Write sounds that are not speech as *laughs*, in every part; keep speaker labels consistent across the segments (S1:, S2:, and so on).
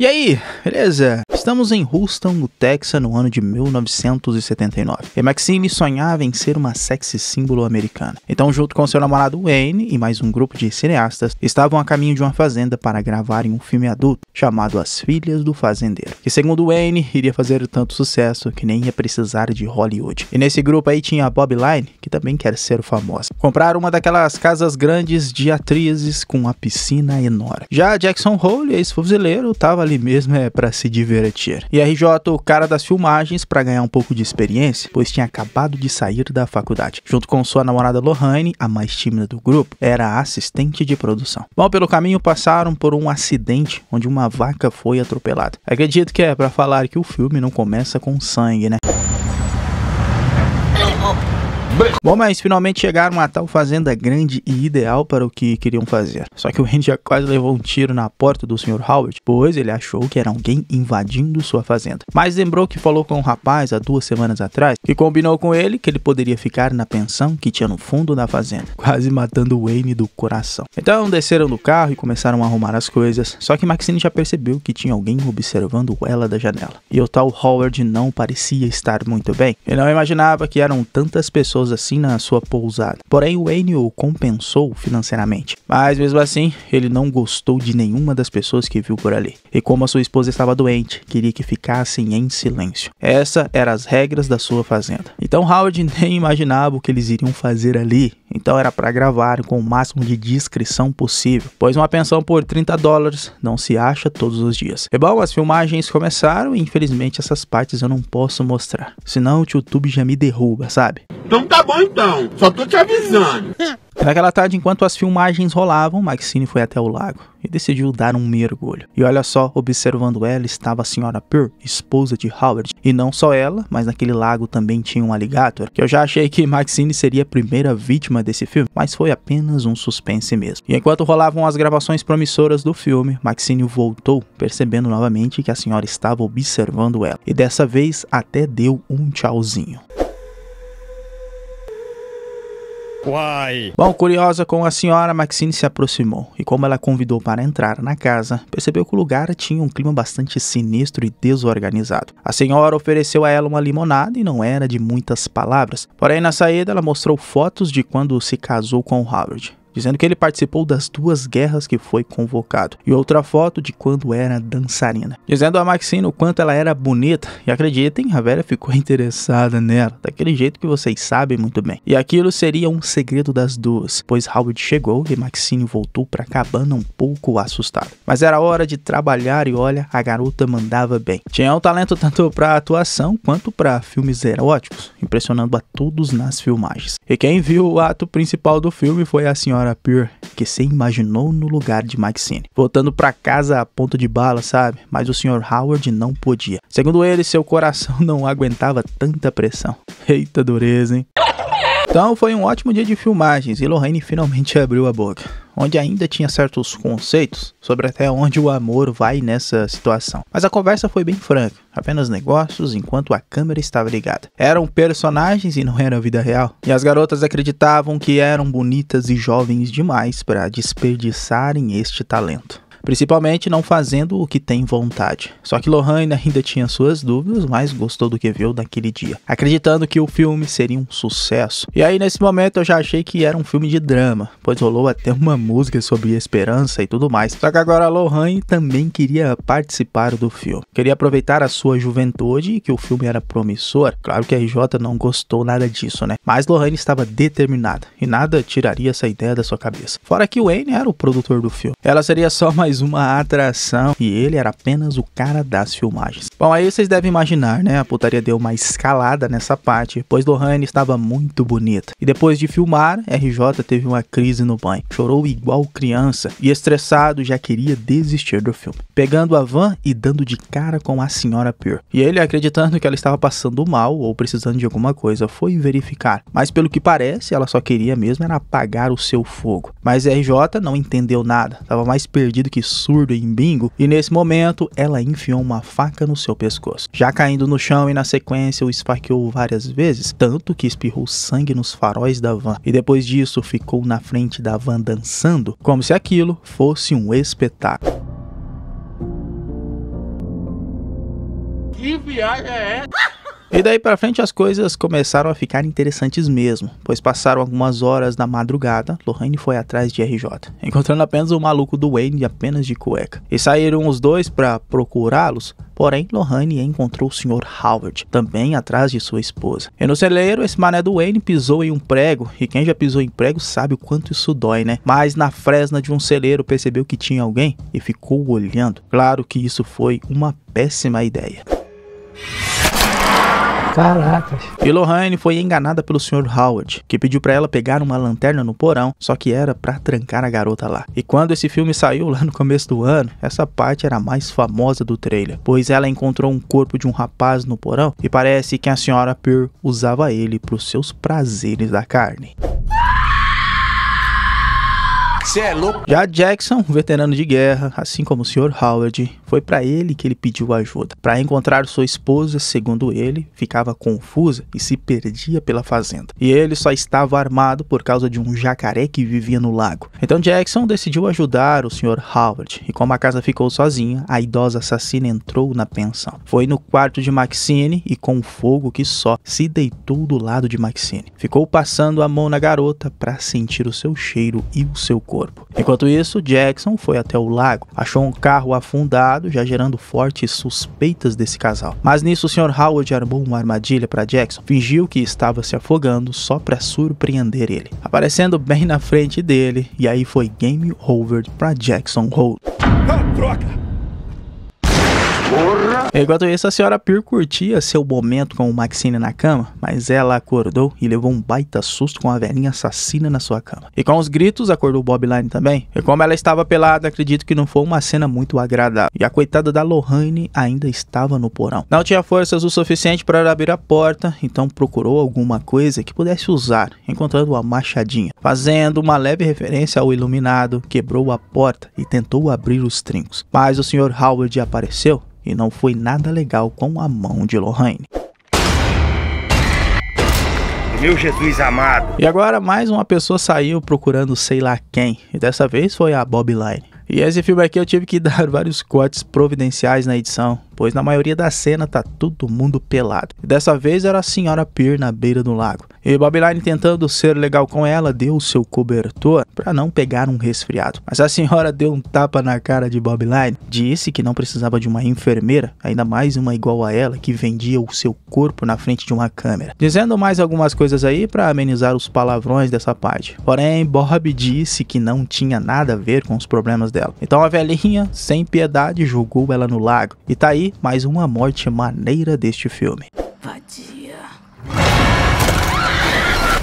S1: E aí, beleza? Estamos em Houston, no Texas, no ano de 1979. E Maxine sonhava em ser uma sexy símbolo americana. Então, junto com seu namorado Wayne e mais um grupo de cineastas, estavam a caminho de uma fazenda para gravarem um filme adulto chamado As Filhas do Fazendeiro, que segundo Wayne iria fazer tanto sucesso que nem ia precisar de Hollywood. E nesse grupo aí tinha a Bob Line, que também quer ser famosa. Compraram uma daquelas casas grandes de atrizes com uma piscina enorme. Já Jackson Hole, ex-fuzileiro, estava ali mesmo é para se divertir. E RJ, o cara das filmagens, para ganhar um pouco de experiência, pois tinha acabado de sair da faculdade. Junto com sua namorada Lohane, a mais tímida do grupo, era assistente de produção. Bom, pelo caminho passaram por um acidente onde uma vaca foi atropelada. Acredito que é para falar que o filme não começa com sangue, né? Bom, mas finalmente chegaram a tal fazenda grande e ideal para o que queriam fazer. Só que o Wayne já quase levou um tiro na porta do Sr. Howard, pois ele achou que era alguém invadindo sua fazenda. Mas lembrou que falou com um rapaz há duas semanas atrás e combinou com ele que ele poderia ficar na pensão que tinha no fundo da fazenda, *laughs* quase matando Wayne do coração. Então desceram do carro e começaram a arrumar as coisas, só que Maxine já percebeu que tinha alguém observando ela da janela. E o tal Howard não parecia estar muito bem. Ele não imaginava que eram tantas pessoas pessoas assim na sua pousada. Porém, Wayne o compensou financeiramente. Mas mesmo assim, ele não gostou de nenhuma das pessoas que viu por ali. E como a sua esposa estava doente, queria que ficassem em silêncio. Essas eram as regras da sua fazenda. Então Howard *laughs* nem imaginava o que eles iriam fazer ali. Então era para gravar com o máximo de discrição possível, pois uma pensão por 30 dólares não se acha todos os dias. E bom, as filmagens começaram e infelizmente essas partes eu não posso mostrar, senão o YouTube já me derruba, sabe? Então tá bom então, só tô te avisando. Naquela tarde, enquanto as filmagens rolavam, Maxine foi até o lago e decidiu dar um mergulho. E olha só, observando ela estava a senhora Pearl, esposa de Howard. E não só ela, mas naquele lago também tinha um alligator, que eu já achei que Maxine seria a primeira vítima desse filme, mas foi apenas um suspense mesmo. E enquanto rolavam as gravações promissoras do filme, Maxine voltou, percebendo novamente que a senhora estava observando ela. E dessa vez até deu um tchauzinho. Uai! Bom, curiosa com a senhora, Maxine se aproximou e, como ela convidou para entrar na casa, percebeu que o lugar tinha um clima bastante sinistro e desorganizado. A senhora ofereceu a ela uma limonada e não era de muitas palavras, porém, na saída, ela mostrou fotos de quando se casou com o Howard dizendo que ele participou das duas guerras que foi convocado, e outra foto de quando era dançarina, dizendo a Maxine o quanto ela era bonita, e acreditem, a velha ficou *laughs* interessada nela, daquele jeito que vocês sabem muito bem. E aquilo seria um segredo das duas, pois Howard chegou e Maxine voltou para a cabana um pouco assustada. Mas era hora de trabalhar e olha, a garota mandava bem. Tinha um talento tanto para atuação quanto para filmes eróticos, impressionando a todos nas filmagens. E quem viu o ato principal do filme foi a senhora senhora Pure que se imaginou no lugar de Maxine, voltando para casa a ponto de bala, sabe? Mas o senhor Howard não podia. Segundo ele, seu coração *laughs* não aguentava tanta pressão. Eita dureza, hein? Então foi um ótimo dia de filmagens e Lorraine finalmente *laughs* abriu a boca, onde ainda tinha certos conceitos sobre até onde o amor vai nessa situação. Mas a conversa foi bem franca, apenas negócios enquanto a câmera estava ligada. Eram personagens e não era a vida real. E as garotas acreditavam que eram bonitas e jovens demais para desperdiçarem este talento principalmente não fazendo o que tem vontade. Só que Lohan ainda tinha suas dúvidas, mas gostou do que viu naquele dia, acreditando que o filme seria um sucesso. E aí nesse momento eu já achei que era um filme de drama, pois rolou até uma música sobre esperança e tudo mais. Só que agora Lohan também queria participar do filme. Queria aproveitar a sua juventude e que o filme era promissor. Claro que a RJ não gostou nada disso, né? Mas Lohan estava determinada e nada tiraria essa ideia da sua cabeça. Fora que o Wayne era o produtor do filme. Ela seria só mais mais uma atração e ele era apenas o cara das filmagens. Bom, aí vocês devem imaginar, né? A putaria deu uma escalada nessa parte, pois Lohane estava muito bonita. E depois de filmar, RJ teve uma crise no banho. Chorou igual criança e estressado já queria desistir do filme, pegando a van e dando de cara com a senhora Pure. E ele, acreditando que ela estava passando mal ou precisando de alguma coisa, foi verificar. Mas pelo que parece, ela só queria mesmo era apagar o seu fogo. Mas RJ não entendeu nada, estava mais perdido que absurdo em bingo e nesse momento ela enfiou uma faca no seu pescoço. Já caindo no chão e na sequência o esfaqueou várias vezes, tanto que espirrou sangue nos faróis da van e depois disso ficou na frente da van dançando como se aquilo fosse um espetáculo. Que viagem é essa? E daí para frente as coisas começaram a ficar interessantes mesmo, pois passaram algumas horas da madrugada, Lorraine foi atrás de RJ, encontrando apenas o maluco do Wayne apenas de cueca. E saíram os dois para procurá-los, porém Lorraine encontrou o Sr. Howard, também atrás de sua esposa. E no celeiro, esse mané do Wayne pisou em um prego, e quem já pisou em prego sabe o quanto isso dói, né? Mas na fresna de um celeiro percebeu que tinha alguém e ficou olhando. Claro que isso foi uma péssima ideia. Caracas. E Lohane foi enganada pelo Sr. Howard, que pediu para ela pegar uma lanterna no porão, só que era para trancar a garota lá. E quando esse filme saiu lá no começo do ano, essa parte era a mais famosa do trailer, pois ela encontrou um corpo de um rapaz no porão e parece que a senhora Pearl usava ele para os seus prazeres da carne. É Já Jackson, veterano de guerra, assim como o Sr. Howard, foi para ele que ele pediu ajuda. Para encontrar sua esposa, segundo ele, ficava confusa e se perdia pela fazenda. E ele só estava armado por causa de um jacaré que vivia no lago. Então Jackson decidiu ajudar o Sr. Howard, e como a casa ficou sozinha, a idosa assassina entrou na pensão. Foi no quarto de Maxine e com fogo que só se deitou do lado de Maxine. Ficou passando a mão na garota para sentir o seu cheiro e o seu corpo. Enquanto isso, Jackson foi até o lago, achou um carro afundado já gerando fortes suspeitas desse casal. Mas nisso, o Sr. Howard armou uma armadilha para Jackson, fingiu que estava se afogando só para surpreender ele, aparecendo bem na frente dele, e aí foi game over para Jackson Hole. Ah, troca! Enquanto isso, a senhora Pir curtia seu momento com o Maxine na cama, mas ela acordou e levou um baita susto com a velhinha assassina na sua cama. E com os gritos, acordou Bob Line também. E como ela estava pelada, acredito que não foi uma cena muito agradável. E a coitada da Lohane ainda estava no porão. Não tinha forças o suficiente para abrir a porta, então procurou alguma coisa que pudesse usar, encontrando uma machadinha. Fazendo uma leve referência ao iluminado, quebrou a porta e tentou abrir os trincos. Mas o Sr. Howard apareceu e não foi foi nada legal com a mão de Lorraine. Meu Jesus amado. E agora mais uma pessoa saiu procurando sei lá quem, e dessa vez foi a Bob Line. E esse filme aqui eu tive que *laughs* dar vários cortes providenciais na edição, pois na maioria da cena tá todo mundo pelado. E dessa vez era a senhora Peer na beira do lago. E Babyline tentando ser legal com ela, deu seu cobertor para não pegar um resfriado. Mas a senhora deu um tapa na cara de Babyline, disse que não precisava de uma enfermeira, ainda mais uma igual a ela que vendia o seu corpo na frente de uma câmera. Dizendo mais algumas coisas aí para amenizar os palavrões dessa parte. Porém, Bob disse que não tinha nada a ver com os problemas dela. Então a velhinha, sem piedade, jogou ela no lago. E tá aí mais uma morte maneira deste filme. Vadia.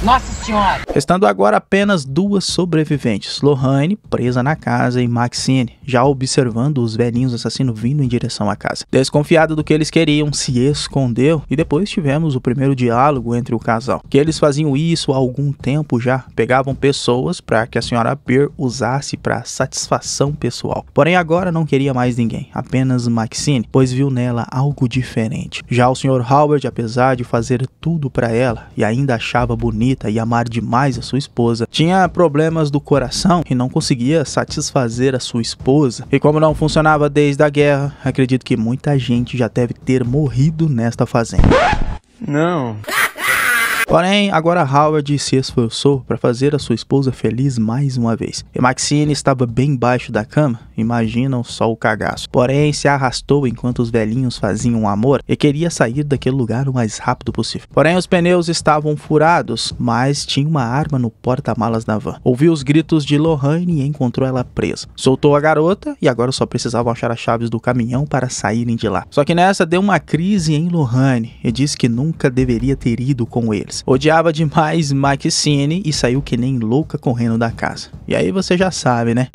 S1: Nossa Senhora! Restando agora apenas duas sobreviventes, Lorraine, presa na casa, e Maxine, já observando os velhinhos assassinos vindo em direção à casa. Desconfiada do que eles queriam, se escondeu e depois tivemos o primeiro diálogo entre o casal. Que eles faziam isso há algum tempo já, pegavam pessoas para que a senhora Peer usasse para satisfação pessoal. Porém agora não queria mais ninguém, apenas Maxine, pois viu nela algo diferente. Já o Sr. Howard, apesar de fazer tudo para ela e ainda achava bonito bonita e amar demais a sua esposa, tinha problemas do coração e não conseguia satisfazer a sua esposa. E como não funcionava desde a guerra, acredito que muita gente já deve ter morrido nesta fazenda. Não. Porém, agora Howard se esforçou para fazer a sua esposa feliz mais uma vez. E Maxine estava bem baixo da cama, imaginam só o cagaço. Porém, se arrastou enquanto os velhinhos faziam amor e queria sair daquele lugar o mais rápido possível. Porém, os pneus estavam furados, mas tinha uma arma no porta-malas da van. Ouviu os gritos de Lohane e encontrou ela presa. Soltou a garota e agora só precisavam achar as chaves do caminhão para saírem de lá. Só que nessa deu uma crise em Lohane e disse que nunca deveria ter ido com eles odiava demais Mike Cine e saiu que nem louca correndo da casa. E aí você já sabe, né?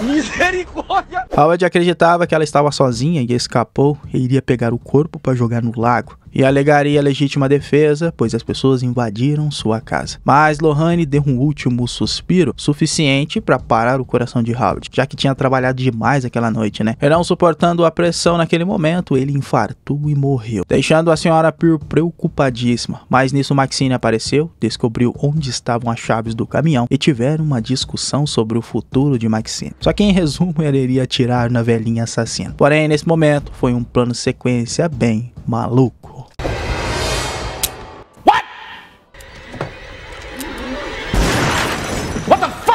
S1: Misericórdia! Howard acreditava que ela estava sozinha e escapou e iria pegar o corpo para jogar no lago e alegaria legítima defesa, pois as pessoas invadiram sua casa. Mas Lohane deu um último suspiro, suficiente para parar o coração de Howard, já que tinha trabalhado demais aquela noite, né? E não suportando a pressão naquele momento, ele infartou e morreu, deixando a senhora Pearl preocupadíssima. Mas nisso Maxine apareceu, descobriu onde estavam as chaves do caminhão e tiveram uma discussão sobre o futuro de Maxine. Só que em resumo, ele iria atirar na velhinha assassina. Porém, nesse momento, foi um plano sequência bem maluco.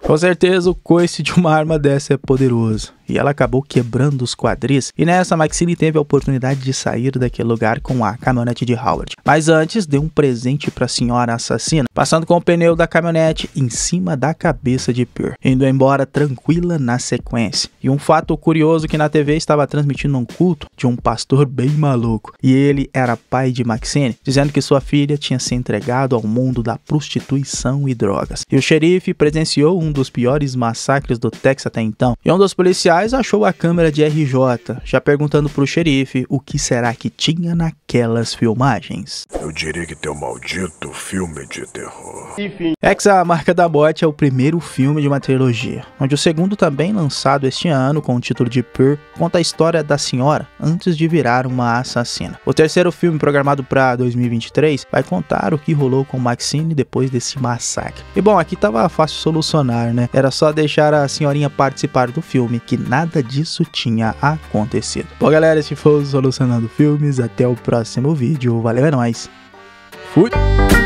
S1: Com certeza, o coice de uma arma dessa é poderoso. E ela acabou quebrando os quadris. E nessa, Maxine teve a oportunidade de sair daquele lugar com a caminhonete de Howard. Mas antes, deu um presente para a senhora assassina, passando com o pneu da caminhonete em cima da cabeça de Pearl, indo embora tranquila na sequência. E um fato curioso que na TV estava transmitindo um culto de um pastor bem maluco. E ele era pai de Maxine, dizendo que sua filha tinha se entregado ao mundo da prostituição e drogas. E o xerife presenciou um dos piores massacres do Texas até então. E um dos policiais achou a câmera de RJ, já perguntando pro xerife o que será que tinha naquelas filmagens. Eu diria que tem um maldito filme de terror. Enfim. Exa A Marca da Morte é o primeiro filme de uma trilogia, onde o segundo, também lançado este ano com o título de Pur conta a história da senhora antes de virar uma assassina. O terceiro filme, programado para 2023, vai contar o que rolou com Maxine depois desse massacre. E bom, aqui tava fácil solucionar lugar, né? Era só deixar a senhorinha participar do filme, que nada disso tinha acontecido. Bom, galera, esse foi o Solucionando Filmes. Até o próximo vídeo. Valeu, é nóis. Fui!